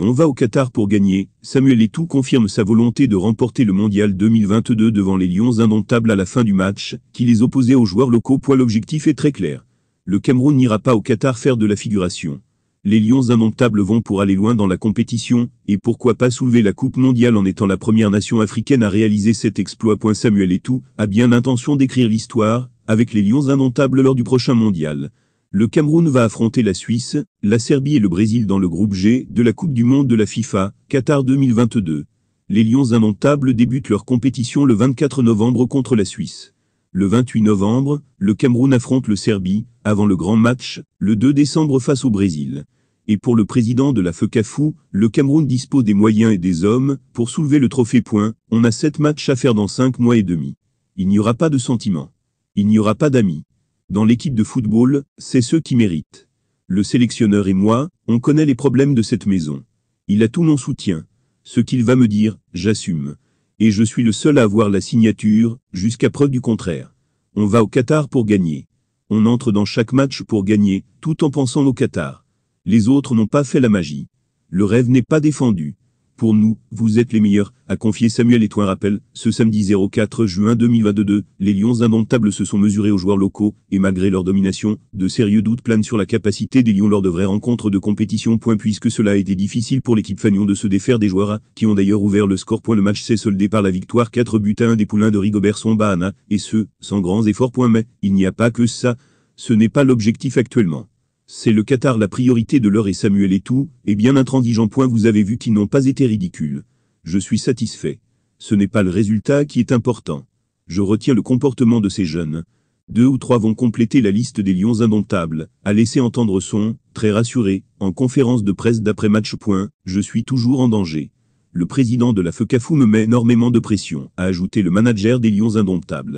On va au Qatar pour gagner. Samuel Etou confirme sa volonté de remporter le mondial 2022 devant les Lions indomptables à la fin du match, qui les opposait aux joueurs locaux. l'objectif est très clair. Le Cameroun n'ira pas au Qatar faire de la figuration. Les Lions indomptables vont pour aller loin dans la compétition, et pourquoi pas soulever la Coupe mondiale en étant la première nation africaine à réaliser cet exploit. Samuel Etou a bien l'intention d'écrire l'histoire, avec les Lions indomptables lors du prochain mondial. Le Cameroun va affronter la Suisse, la Serbie et le Brésil dans le groupe G de la Coupe du Monde de la FIFA, Qatar 2022. Les Lions indomptables débutent leur compétition le 24 novembre contre la Suisse. Le 28 novembre, le Cameroun affronte le Serbie, avant le grand match, le 2 décembre face au Brésil. Et pour le président de la FECAFU, le Cameroun dispose des moyens et des hommes, pour soulever le trophée point, on a 7 matchs à faire dans 5 mois et demi. Il n'y aura pas de sentiment. Il n'y aura pas d'amis. Dans l'équipe de football, c'est ceux qui méritent. Le sélectionneur et moi, on connaît les problèmes de cette maison. Il a tout mon soutien. Ce qu'il va me dire, j'assume. Et je suis le seul à avoir la signature, jusqu'à preuve du contraire. On va au Qatar pour gagner. On entre dans chaque match pour gagner, tout en pensant au Qatar. Les autres n'ont pas fait la magie. Le rêve n'est pas défendu. Pour nous, vous êtes les meilleurs, a confié Samuel Etouin. Rappel, ce samedi 04 juin 2022, les Lions indomptables se sont mesurés aux joueurs locaux, et malgré leur domination, de sérieux doutes planent sur la capacité des Lions lors de vraies rencontres de compétition. puisque cela a été difficile pour l'équipe Fanion de se défaire des joueurs A, qui ont d'ailleurs ouvert le score. Point le match s'est soldé par la victoire 4 buts à 1 des poulains de Rigobert Bahana, et ce, sans grands efforts. mais, il n'y a pas que ça, ce n'est pas l'objectif actuellement. C'est le Qatar la priorité de l'heure et Samuel et tout, et bien intransigeant point vous avez vu qui n'ont pas été ridicules. Je suis satisfait. Ce n'est pas le résultat qui est important. Je retiens le comportement de ces jeunes. Deux ou trois vont compléter la liste des lions indomptables, à laisser entendre son, très rassuré, en conférence de presse d'après match point, je suis toujours en danger. Le président de la FECAFU me met énormément de pression, a ajouté le manager des lions indomptables.